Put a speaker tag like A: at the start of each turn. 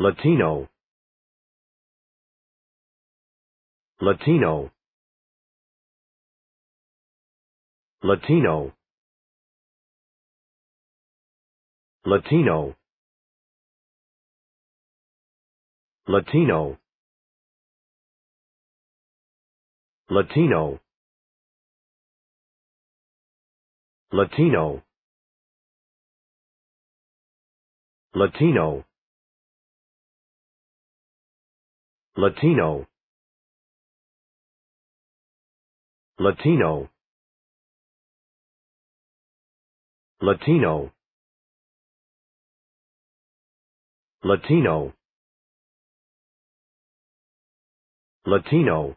A: Latino Latino Latino Latino Latino Latino Latino Latino Latino Latino Latino Latino Latino